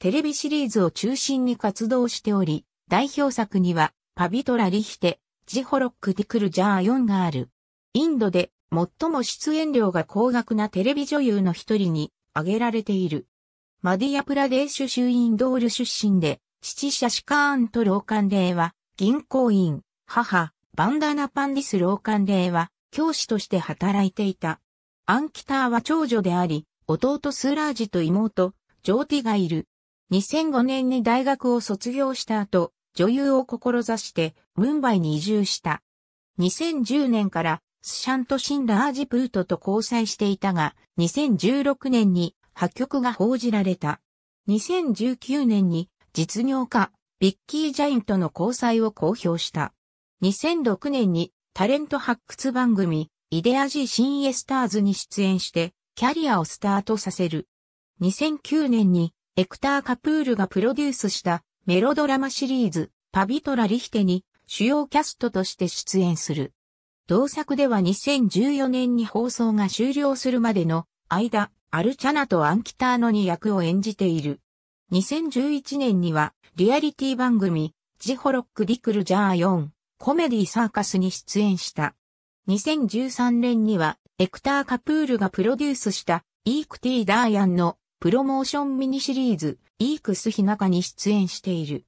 テレビシリーズを中心に活動しており、代表作には、パビトラ・リヒテ、ジホロック・ティクル・ジャー4がある。インドで最も出演料が高額なテレビ女優の一人に挙げられている。マディアプラデーシュ州インドール出身で、父シャシカーンと老官令は銀行員、母、バンダナパンディス老官令は教師として働いていた。アンキターは長女であり、弟スーラージと妹、ジョーティがいる。2005年に大学を卒業した後、女優を志して、ムンバイに移住した。2010年から、スシャント・シン・ラージプートと交際していたが、2016年に破局が報じられた。2019年に実業家、ビッキー・ジャインとの交際を公表した。2006年にタレント発掘番組、イデアジー・シン・エスターズに出演して、キャリアをスタートさせる。2009年にエクター・カプールがプロデュースしたメロドラマシリーズ、パビトラ・リヒテに主要キャストとして出演する。同作では2014年に放送が終了するまでの間、アルチャナとアンキターノに役を演じている。2011年には、リアリティ番組、ジホロック・ディクル・ジャー4、コメディ・サーカスに出演した。2013年には、エクター・カプールがプロデュースした、イークティ・ダーヤンのプロモーションミニシリーズ、イークス日カに出演している。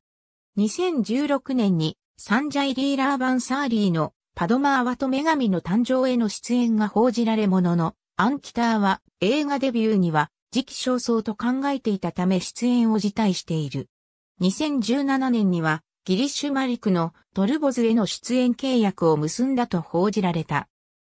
2016年に、サンジャイ・リーラー・バンサーリーのパドマーワと女神の誕生への出演が報じられものの、アンキターは映画デビューには時期尚早と考えていたため出演を辞退している。2017年にはギリッシュマリクのトルボズへの出演契約を結んだと報じられた。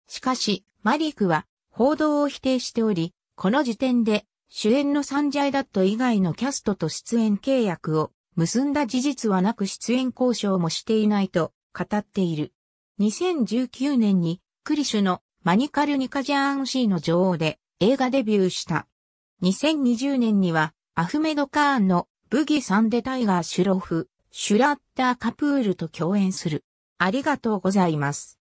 しかし、マリクは報道を否定しており、この時点で主演のサンジャイダット以外のキャストと出演契約を結んだ事実はなく出演交渉もしていないと語っている。2019年にクリシュのマニカルニカジャーンシーの女王で映画デビューした。2020年にはアフメド・カーンのブギ・サンデ・タイガー・シュロフ、シュラッター・カプールと共演する。ありがとうございます。